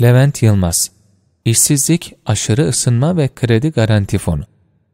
Levent Yılmaz İşsizlik, aşırı ısınma ve kredi garanti fonu.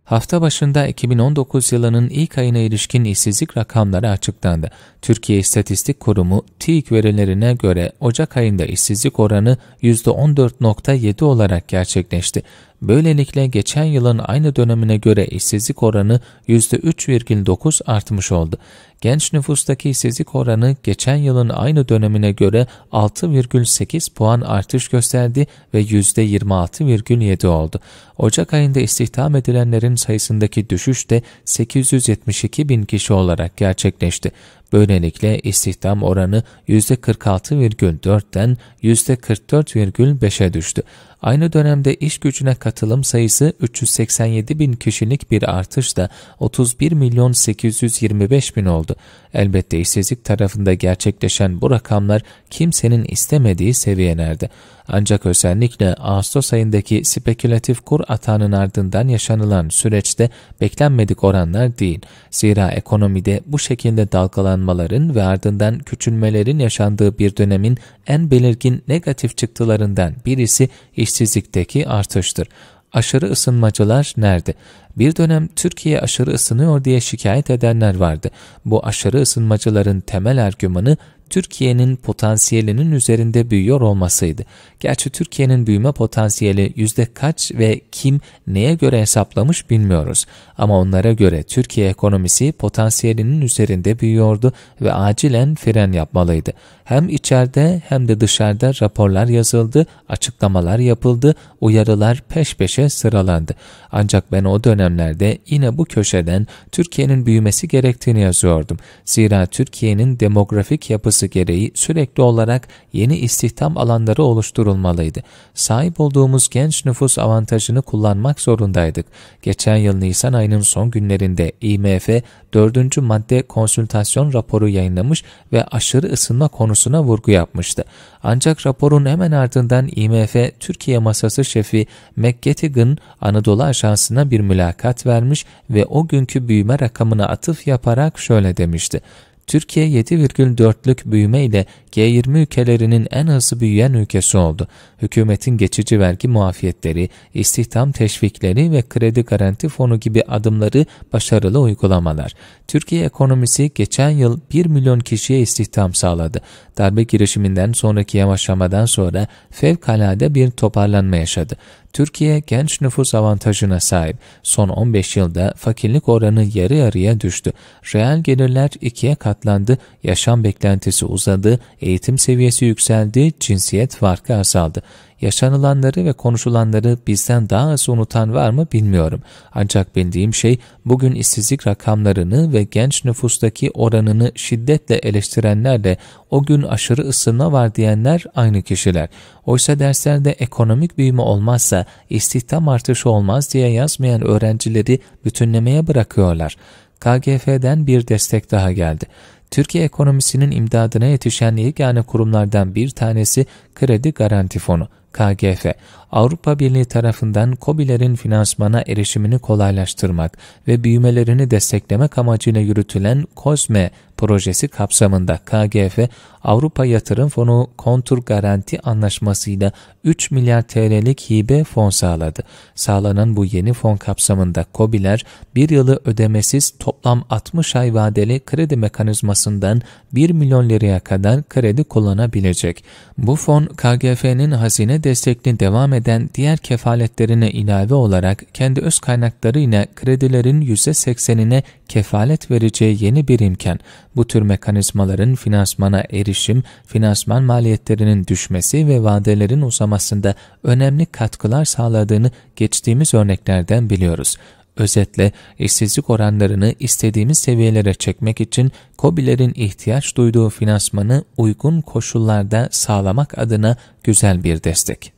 Hafta başında 2019 yılının ilk ayına ilişkin işsizlik rakamları açıklandı. Türkiye İstatistik Kurumu TİK verilerine göre Ocak ayında işsizlik oranı %14.7 olarak gerçekleşti. Böylelikle geçen yılın aynı dönemine göre işsizlik oranı %3,9 artmış oldu. Genç nüfustaki işsizlik oranı geçen yılın aynı dönemine göre 6,8 puan artış gösterdi ve %26,7 oldu. Ocak ayında istihdam edilenlerin sayısındaki düşüş de 872 bin kişi olarak gerçekleşti. Böylelikle istihdam oranı %46,4'ten %44,5'e düştü. Aynı dönemde iş gücüne katılım sayısı 387 bin kişilik bir artışla 31 milyon 825 bin oldu. Elbette işsizlik tarafında gerçekleşen bu rakamlar kimsenin istemediği seviyelerde. Ancak özellikle Ağustos ayındaki spekülatif kur atanın ardından yaşanılan süreçte beklenmedik oranlar değil. Zira ekonomide bu şekilde dalgalanmaların ve ardından küçülmelerin yaşandığı bir dönemin en belirgin negatif çıktılarından birisi işsizlikteki artıştır aşırı ısınmacılar nerede? Bir dönem Türkiye aşırı ısınıyor diye şikayet edenler vardı. Bu aşırı ısınmacıların temel argümanı Türkiye'nin potansiyelinin üzerinde büyüyor olmasıydı. Gerçi Türkiye'nin büyüme potansiyeli yüzde kaç ve kim neye göre hesaplamış bilmiyoruz. Ama onlara göre Türkiye ekonomisi potansiyelinin üzerinde büyüyordu ve acilen fren yapmalıydı. Hem içeride hem de dışarıda raporlar yazıldı, açıklamalar yapıldı, uyarılar peş peşe sıralandı. Ancak ben o dönem dönemlerde yine bu köşeden Türkiye'nin büyümesi gerektiğini yazıyordum. Zira Türkiye'nin demografik yapısı gereği sürekli olarak yeni istihdam alanları oluşturulmalıydı. Sahip olduğumuz genç nüfus avantajını kullanmak zorundaydık. Geçen yıl Nisan ayının son günlerinde IMF 4. madde konsültasyon raporu yayınlamış ve aşırı ısınma konusuna vurgu yapmıştı. Ancak raporun hemen ardından IMF Türkiye masası şefi McGettigan Anadolu Ajansı'na bir mülakat mülakat vermiş ve o günkü büyüme rakamına atıf yaparak şöyle demişti. Türkiye 7,4'lük büyüme ile G20 ülkelerinin en hızlı büyüyen ülkesi oldu. Hükümetin geçici vergi muafiyetleri, istihdam teşvikleri ve kredi garanti fonu gibi adımları başarılı uygulamalar. Türkiye ekonomisi geçen yıl 1 milyon kişiye istihdam sağladı. Darbe girişiminden sonraki yavaşlamadan sonra fevkalade bir toparlanma yaşadı. Türkiye genç nüfus avantajına sahip. Son 15 yılda fakirlik oranı yarı yarıya düştü. Reel gelirler ikiye katlandı, yaşam beklentisi uzadı, eğitim seviyesi yükseldi, cinsiyet farkı azaldı. Yaşanılanları ve konuşulanları bizden daha az unutan var mı bilmiyorum. Ancak bildiğim şey bugün işsizlik rakamlarını ve genç nüfustaki oranını şiddetle eleştirenlerle o gün aşırı ısınma var diyenler aynı kişiler. Oysa derslerde ekonomik büyüme olmazsa istihdam artışı olmaz diye yazmayan öğrencileri bütünlemeye bırakıyorlar. KGF'den bir destek daha geldi. Türkiye ekonomisinin imdadına yetişen yani kurumlardan bir tanesi Kredi Garanti Fonu. KGF, Avrupa Birliği tarafından COBİ'lerin finansmana erişimini kolaylaştırmak ve büyümelerini desteklemek amacıyla yürütülen COSME projesi kapsamında KGF, Avrupa Yatırım Fonu Kontur Garanti Anlaşması'yla 3 milyar TL'lik hibe fon sağladı. Sağlanan bu yeni fon kapsamında COBİ'ler bir yılı ödemesiz toplam 60 ay vadeli kredi mekanizmasından 1 milyon liraya kadar kredi kullanabilecek. Bu fon KGF'nin hazine destekli devam eden diğer kefaletlerine ilave olarak kendi öz kaynakları ile kredilerin %80'ine kefalet vereceği yeni bir imkan. Bu tür mekanizmaların finansmana erişim, finansman maliyetlerinin düşmesi ve vadelerin uzamasında önemli katkılar sağladığını geçtiğimiz örneklerden biliyoruz. Özetle işsizlik oranlarını istediğimiz seviyelere çekmek için COBİ'lerin ihtiyaç duyduğu finansmanı uygun koşullarda sağlamak adına güzel bir destek.